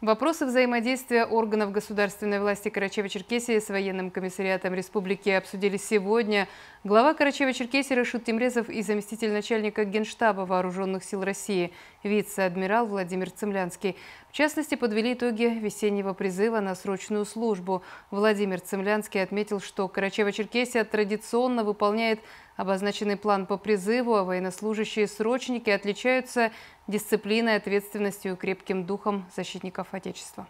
Вопросы взаимодействия органов государственной власти Карачева-Черкесии с военным комиссариатом республики обсудили сегодня Глава Карачева-Черкесии Рашид Тимрезов и заместитель начальника Генштаба Вооруженных сил России вице-адмирал Владимир Цемлянский. В частности, подвели итоги весеннего призыва на срочную службу. Владимир Цемлянский отметил, что Карачева-Черкесия традиционно выполняет обозначенный план по призыву, а военнослужащие-срочники отличаются дисциплиной, ответственностью и крепким духом защитников Отечества.